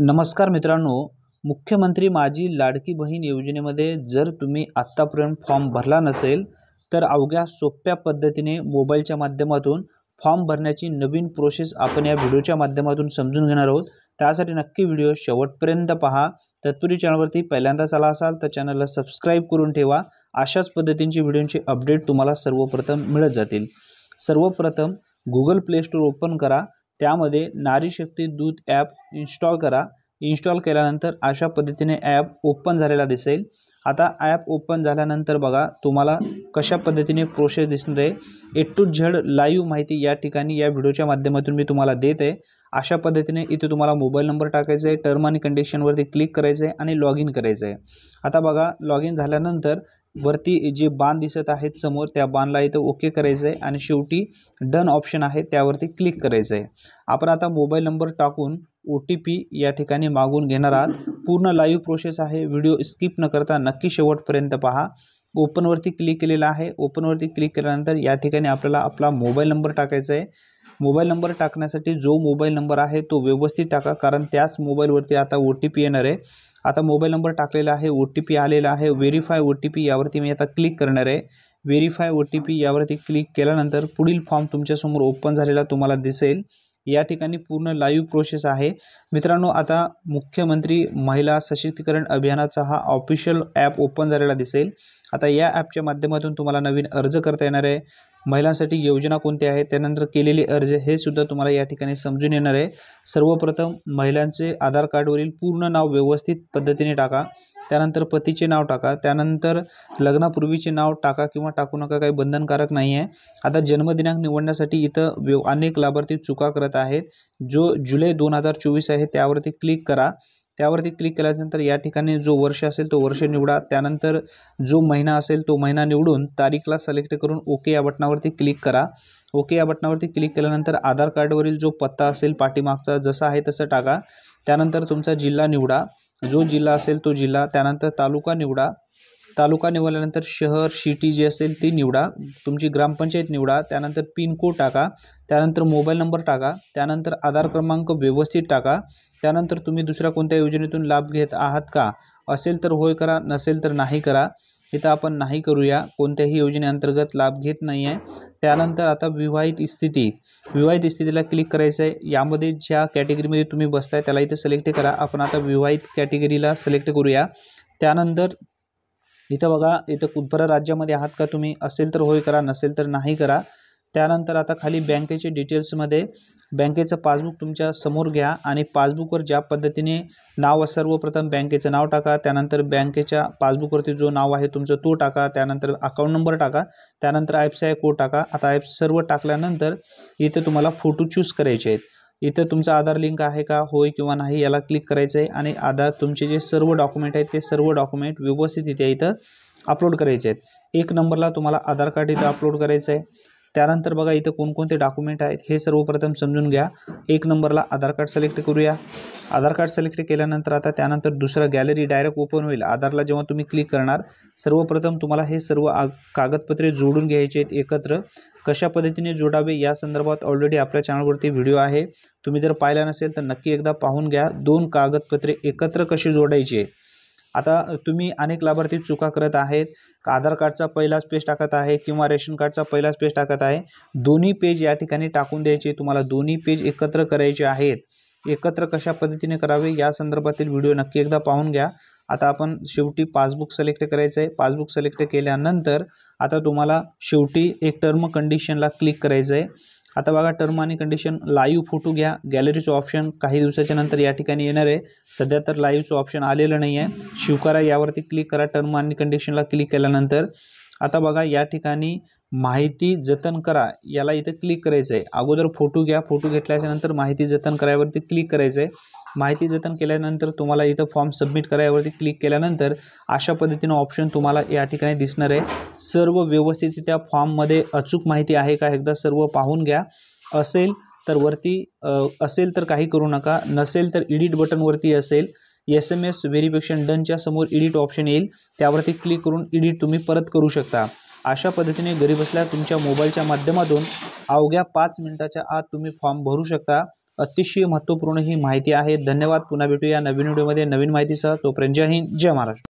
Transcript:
नमस्कार मित्रांनो मुख्यमंत्री माझी लाडकी बहीण योजनेमध्ये जर तुम्ही आत्तापर्यंत फॉर्म भरला नसेल तर अवघ्या सोप्या पद्धतीने मोबाईलच्या माध्यमातून फॉर्म भरण्याची नवीन प्रोसेस आपण या व्हिडिओच्या माध्यमातून समजून घेणार आहोत त्यासाठी नक्की व्हिडिओ शेवटपर्यंत पहा तत्पूर्वी चॅनलवरती पहिल्यांदाच आला असाल तर चॅनलला सबस्क्राईब करून ठेवा अशाच पद्धतींची व्हिडिओंची अपडेट तुम्हाला सर्वप्रथम मिळत जातील सर्वप्रथम गुगल प्ले स्टोर ओपन करा त्यामध्ये नारीशक्ती दूत ॲप इन्स्टॉल करा इन्स्टॉल केल्यानंतर अशा पद्धतीने ॲप ओपन झालेला दिसेल आता ॲप ओपन झाल्यानंतर बघा तुम्हाला कशा पद्धतीने प्रोसेस दिसणार आहे ए टू झेड लाईव्ह माहिती या ठिकाणी या व्हिडिओच्या माध्यमातून मी तुम्हाला देत आहे अशा पद्धतीने इथे तुम्हाला मोबाईल नंबर टाकायचा आहे टर्म आणि कंडिशनवरती क्लिक करायचं आहे आणि लॉग इन करायचं आहे आता बघा लॉग इन झाल्यानंतर वरती जे बाण दिसत आहेत समोर त्या बाणला इथं ओके करायचं आहे आणि शेवटी डन ऑप्शन आहे त्यावरती क्लिक करायचं आहे आपण आता मोबाईल नंबर टाकून ओ टी पी या ठिकाणी मागून घेणार आहात पूर्ण लाईव्ह प्रोसेस आहे व्हिडिओ स्किप न करता नक्की शेवटपर्यंत पहा ओपनवरती क्लिक केलेला आहे ओपनवरती क्लिक केल्यानंतर या ठिकाणी आपल्याला आपला मोबाईल नंबर टाकायचा आहे मोबाईल नंबर टाकण्यासाठी जो मोबाईल नंबर आहे तो व्यवस्थित टाका कारण त्याच मोबाईलवरती आता ओ टी पी येणार आहे आता मोबाईल नंबर टाकलेला आहे ओ टी पी आलेला आहे व्हेरीफाय ओ टी पी यावरती मी आता क्लिक करणार आहे व्हेरीफाय ओ टी पी यावरती क्लिक केल्यानंतर पुढील फॉर्म तुमच्यासमोर ओपन झालेला तुम्हाला दिसेल या ठिकाणी पूर्ण लाईव्ह प्रोसेस आहे मित्रांनो आता मुख्यमंत्री महिला सशक्तीकरण अभियानाचा हा ऑफिशियल ॲप ओपन झालेला दिसेल आता या ॲपच्या माध्यमातून तुम्हाला नवीन अर्ज करता येणार आहे महिलांसाठी योजना कोणत्या आहे त्यानंतर केलेले अर्ज हे सुद्धा तुम्हाला या ठिकाणी समजून येणार आहे सर्वप्रथम महिलांचे आधार कार्डवरील पूर्ण नाव व्यवस्थित पद्धतीने टाका त्यानंतर पतीचे नाव टाका त्यानंतर लग्नापूर्वीचे नाव टाका किंवा टाकू नका काही बंधनकारक नाही आहे आता जन्मदिनांक निवडण्यासाठी इथं व्यव अनेक लाभार्थी चुका करत आहेत जो जुलै दोन हजार चोवीस आहे त्यावरती क्लिक करा त्यावरती क्लिक केल्यानंतर या ठिकाणी जो वर्ष असेल तो वर्ष निवडा त्यानंतर जो महिना असेल तो महिना निवडून तारीखला सिलेक्ट करून ओके या बटनावरती क्लिक करा ओके या बटनावरती क्लिक केल्यानंतर आधार कार्डवरील जो पत्ता असेल पाठीमागचा जसा आहे तसं टाका त्यानंतर तुमचा जिल्हा निवडा जो जिल्हा असेल तो जिल्हा त्यानंतर तालुका निवडा तालुका निवडल्यानंतर शहर सिटी जी असेल ती निवडा तुमची ग्रामपंचायत निवडा त्यानंतर पिनकोड टाका त्यानंतर मोबाईल नंबर टाका त्यानंतर आधार क्रमांक व्यवस्थित टाका त्यानंतर तुम्ही दुसऱ्या कोणत्या योजनेतून लाभ घेत आहात का असेल तर होय करा नसेल तर नाही करा इथं आपण नाही करूया कोणत्याही योजनेअंतर्गत लाभ घेत नाही आहे त्यानंतर आता विवाहित स्थिती विवाहित स्थितीला क्लिक करायचं आहे यामध्ये ज्या कॅटेगरीमध्ये तुम्ही बसताय त्याला इथे सिलेक्ट करा आपण आता विवाहित कॅटेगरीला सिलेक्ट करूया त्यानंतर इथं बघा इथं कुठभरा राज्यामध्ये आहात का तुम्ही असेल तर होय करा नसेल तर नाही करा त्यानंतर आता खाली बँकेचे डिटेल्समध्ये बँकेचं पासबुक तुमच्या समोर घ्या आणि पासबुकवर ज्या पद्धतीने नाव सर्वप्रथम बँकेचं नाव टाका त्यानंतर बँकेच्या पासबुकवरती जो नाव आहे तुमचं तो टाका त्यानंतर अकाउंट नंबर टाका त्यानंतर ॲप्स आहे कोड टाका आता ॲप्स सर्व टाकल्यानंतर इथं तुम्हाला फोटो चूज करायचे आहेत इथं तुमचा आधार लिंक आहे का होय किंवा नाही याला क्लिक करायचं आहे आणि आधार तुमचे जे सर्व डॉक्युमेंट आहेत ते सर्व डॉक्युमेंट व्यवस्थित इथे इथं अपलोड करायचे आहेत एक नंबरला तुम्हाला आधार कार्ड इथं अपलोड करायचं आहे त्यानंतर बघा इथं कोणकोणते डॉक्युमेंट आहेत हे सर्वप्रथम समजून घ्या एक नंबरला आधार कार्ड सिलेक्ट करूया आधार कार्ड सिलेक्ट केल्यानंतर आता त्यानंतर दुसरा गॅलरी डायरेक्ट ओपन होईल आधारला जेव्हा तुम्ही क्लिक करणार सर्वप्रथम तुम्हाला हे सर्व कागदपत्रे जोडून घ्यायचे आहेत एकत्र कशा पद्धतीने जोडावे या संदर्भात ऑलरेडी आपल्या चॅनलवरती व्हिडिओ आहे तुम्ही जर पाहिला नसेल तर नक्की एकदा पाहून घ्या दोन कागदपत्रे एकत्र कशी जोडायची आता तुम्ही अनेक लाभार्थी चुका करत आहेत आधार कार्डचा पहिलाच पेज टाकत आहे किंवा रेशन कार्डचा पहिलाच पेज टाकत आहे दोन्ही पेज या ठिकाणी टाकून द्यायचे तुम्हाला दोन्ही पेज एकत्र करायचे आहेत एकत्र कशा पद्धतीने करावे या संदर्भातील व्हिडिओ नक्की एकदा पाहून घ्या आता आपण शेवटी पासबुक सिलेक्ट करायचं आहे पासबुक सिलेक्ट केल्यानंतर आता तुम्हाला शेवटी एक टर्म कंडिशनला क्लिक करायचं आहे आता बघा टर्म आणि कंडिशन लाईव्ह फोटो घ्या गॅलरीचं ऑप्शन काही दिवसाच्या नंतर या ठिकाणी येणार आहे सध्या तर लाईव्हचं ऑप्शन आलेलं नाही आहे शिवकारा यावरती क्लिक करा टर्म आणि कंडिशनला क्लिक केल्यानंतर आता बघा या ठिकाणी माहिती जतन करा याला इथं क्लिक करायचं आहे अगोदर फोटो घ्या फोटो घेतल्याच्यानंतर माहिती जतन करायवरती क्लिक करायचं आहे माहिती जतन केल्यानंतर तुम्हाला इथं फॉर्म सबमिट करायवरती क्लिक केल्यानंतर अशा पद्धतीनं ऑप्शन तुम्हाला या ठिकाणी दिसणार आहे सर्व व्यवस्थित त्या फॉर्ममध्ये अचूक माहिती आहे का एकदा सर्व पाहून घ्या असेल तर वरती असेल तर काही करू नका नसेल तर इडिट बटनवरती असेल एस एम एस व्हेरिफिकेशन डनच्या समोर इडिट ऑप्शन येईल त्यावरती क्लिक करून इडिट तुम्ही परत करू शकता अशा पद्धतीने घरी बसल्या तुमच्या मोबाईलच्या माध्यमातून अवघ्या पाच मिनिटाच्या आत तुम्ही फॉर्म भरू शकता अतिशय महत्त्वपूर्ण ही माहिती आहे धन्यवाद पुन्हा भेटूया नवीन व्हिडिओमध्ये नवीन माहितीसह तोपर्यंत जय हिंद जय महाराष्ट्र